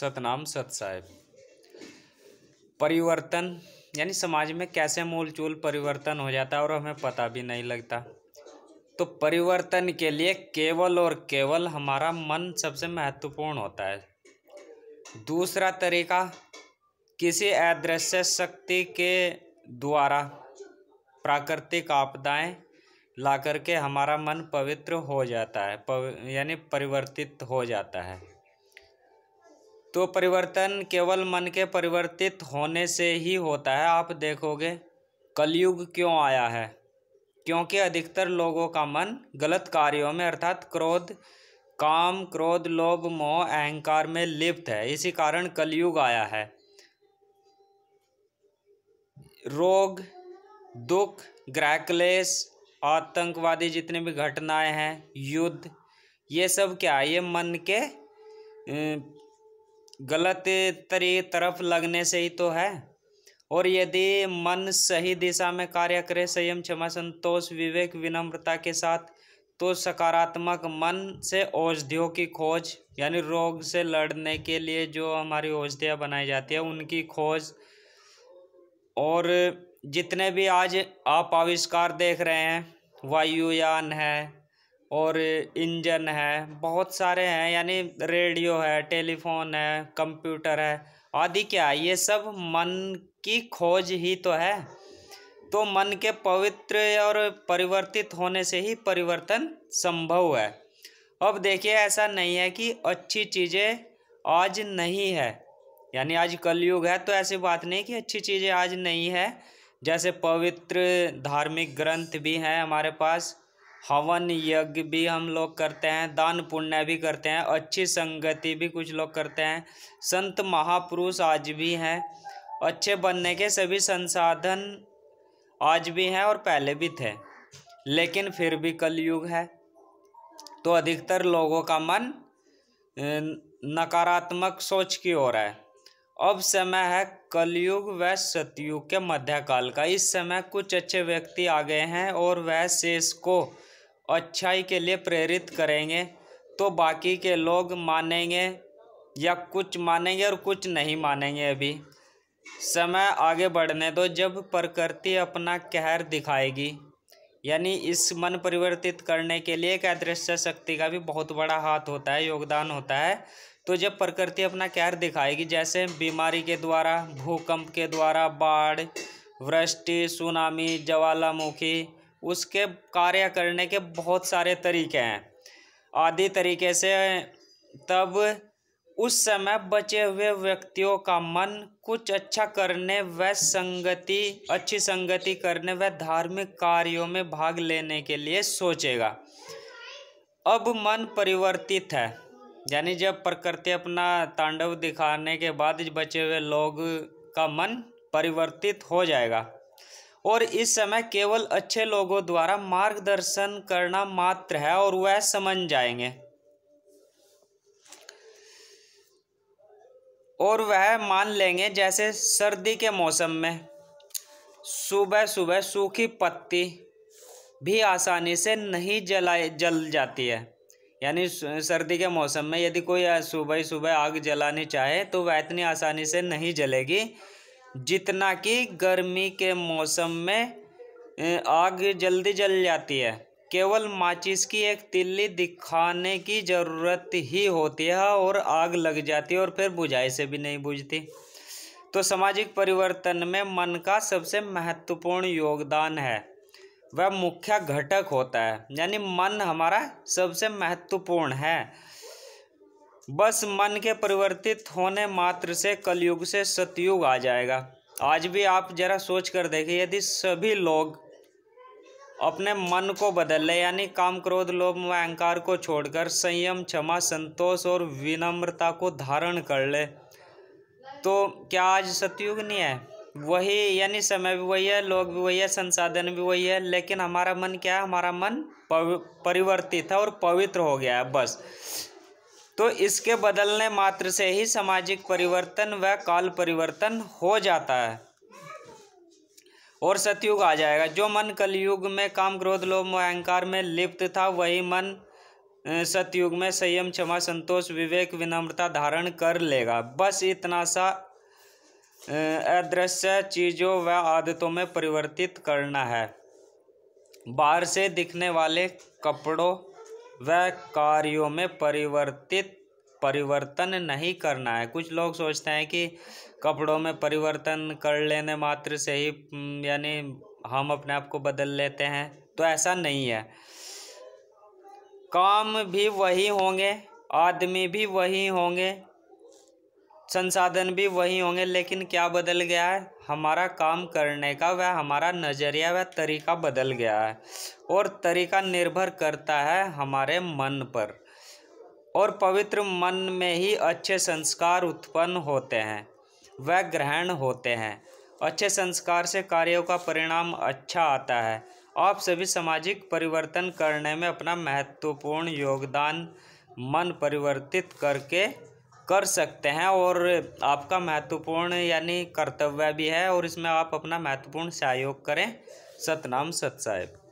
सतनाम सत साहेब परिवर्तन यानी समाज में कैसे चूल परिवर्तन हो जाता है और हमें पता भी नहीं लगता तो परिवर्तन के लिए केवल और केवल हमारा मन सबसे महत्वपूर्ण होता है दूसरा तरीका किसी अदृश्य शक्ति के द्वारा प्राकृतिक आपदाएं ला करके हमारा मन पवित्र हो जाता है पव, यानी परिवर्तित हो जाता है तो परिवर्तन केवल मन के परिवर्तित होने से ही होता है आप देखोगे कलयुग क्यों आया है क्योंकि अधिकतर लोगों का मन गलत कार्यों में अर्थात क्रोध काम क्रोध लोभ मोह अहंकार में लिप्त है इसी कारण कलयुग आया है रोग दुख ग्रैकलेस आतंकवादी जितनी भी घटनाएं हैं युद्ध ये सब क्या है ये मन के गलत तरी तरफ लगने से ही तो है और यदि मन सही दिशा में कार्य करे संयम क्षमा संतोष विवेक विनम्रता के साथ तो सकारात्मक मन से औषधियों की खोज यानी रोग से लड़ने के लिए जो हमारी औषधियाँ बनाई जाती है उनकी खोज और जितने भी आज आप आविष्कार देख रहे हैं वायुयान है और इंजन है बहुत सारे हैं यानी रेडियो है टेलीफोन है कंप्यूटर है आदि क्या ये सब मन की खोज ही तो है तो मन के पवित्र और परिवर्तित होने से ही परिवर्तन संभव है अब देखिए ऐसा नहीं है कि अच्छी चीज़ें आज नहीं है यानी आज कलयुग है तो ऐसी बात नहीं कि अच्छी चीज़ें आज नहीं है जैसे पवित्र धार्मिक ग्रंथ भी हैं हमारे पास हवन यज्ञ भी हम लोग करते हैं दान पुण्य भी करते हैं अच्छी संगति भी कुछ लोग करते हैं संत महापुरुष आज भी हैं अच्छे बनने के सभी संसाधन आज भी हैं और पहले भी थे लेकिन फिर भी कलयुग है तो अधिकतर लोगों का मन नकारात्मक सोच की ओर है अब समय है कलयुग व सतयुग के मध्यकाल का इस समय कुछ अच्छे व्यक्ति आ गए हैं और वह शेष को अच्छाई के लिए प्रेरित करेंगे तो बाकी के लोग मानेंगे या कुछ मानेंगे और कुछ नहीं मानेंगे अभी समय आगे बढ़ने दो जब प्रकृति अपना कहर दिखाएगी यानी इस मन परिवर्तित करने के लिए एक अदृश्य शक्ति का भी बहुत बड़ा हाथ होता है योगदान होता है तो जब प्रकृति अपना कहर दिखाएगी जैसे बीमारी के द्वारा भूकंप के द्वारा बाढ़ वृष्टि सुनामी ज्वालामुखी उसके कार्य करने के बहुत सारे तरीके हैं आदि तरीके से तब उस समय बचे हुए व्यक्तियों का मन कुछ अच्छा करने व संगति अच्छी संगति करने व धार्मिक कार्यों में भाग लेने के लिए सोचेगा अब मन परिवर्तित है यानी जब प्रकृति अपना तांडव दिखाने के बाद बचे हुए लोग का मन परिवर्तित हो जाएगा और इस समय केवल अच्छे लोगों द्वारा मार्गदर्शन करना मात्र है और वह समझ जाएंगे और वह मान लेंगे जैसे सर्दी के मौसम में सुबह सुबह सूखी पत्ती भी आसानी से नहीं जलाए जल जाती है यानी सर्दी के मौसम में यदि कोई सुबह सुबह आग जलानी चाहे तो वह इतनी आसानी से नहीं जलेगी जितना कि गर्मी के मौसम में आग जल्दी जल जाती है केवल माचिस की एक तिल्ली दिखाने की ज़रूरत ही होती है और आग लग जाती है और फिर बुझाई से भी नहीं बुझती तो सामाजिक परिवर्तन में मन का सबसे महत्वपूर्ण योगदान है वह मुख्य घटक होता है यानी मन हमारा सबसे महत्वपूर्ण है बस मन के परिवर्तित होने मात्र से कलयुग से सतयुग आ जाएगा आज भी आप जरा सोच कर देखिए यदि सभी लोग अपने मन को बदल ले यानी काम क्रोध लोभ व अहंकार को छोड़कर संयम क्षमा संतोष और विनम्रता को धारण कर ले तो क्या आज सतयुग नहीं है वही यानी समय भी वही है लोग भी वही है संसाधन भी वही है लेकिन हमारा मन क्या है हमारा मन परिवर्तित है और पवित्र हो गया है बस तो इसके बदलने मात्र से ही सामाजिक परिवर्तन व काल परिवर्तन हो जाता है और सतयुग आ जाएगा जो मन कलयुग में काम क्रोध लोभ अहंकार में लिप्त था वही मन सतयुग में संयम क्षमा संतोष विवेक विनम्रता धारण कर लेगा बस इतना सा अदृश्य चीज़ों व आदतों में परिवर्तित करना है बाहर से दिखने वाले कपड़ों वह कार्यों में परिवर्तित परिवर्तन नहीं करना है कुछ लोग सोचते हैं कि कपड़ों में परिवर्तन कर लेने मात्र से ही हम्म, यानी हम अपने आप को बदल लेते हैं तो ऐसा नहीं है काम भी वही होंगे आदमी भी वही होंगे संसाधन भी वही होंगे लेकिन क्या बदल गया है हमारा काम करने का वह हमारा नज़रिया व तरीका बदल गया है और तरीका निर्भर करता है हमारे मन पर और पवित्र मन में ही अच्छे संस्कार उत्पन्न होते हैं वह ग्रहण होते हैं अच्छे संस्कार से कार्यों का परिणाम अच्छा आता है आप सभी सामाजिक परिवर्तन करने में अपना महत्वपूर्ण योगदान मन परिवर्तित करके कर सकते हैं और आपका महत्वपूर्ण यानी कर्तव्य भी है और इसमें आप अपना महत्वपूर्ण सहयोग करें सतनाम सत साहेब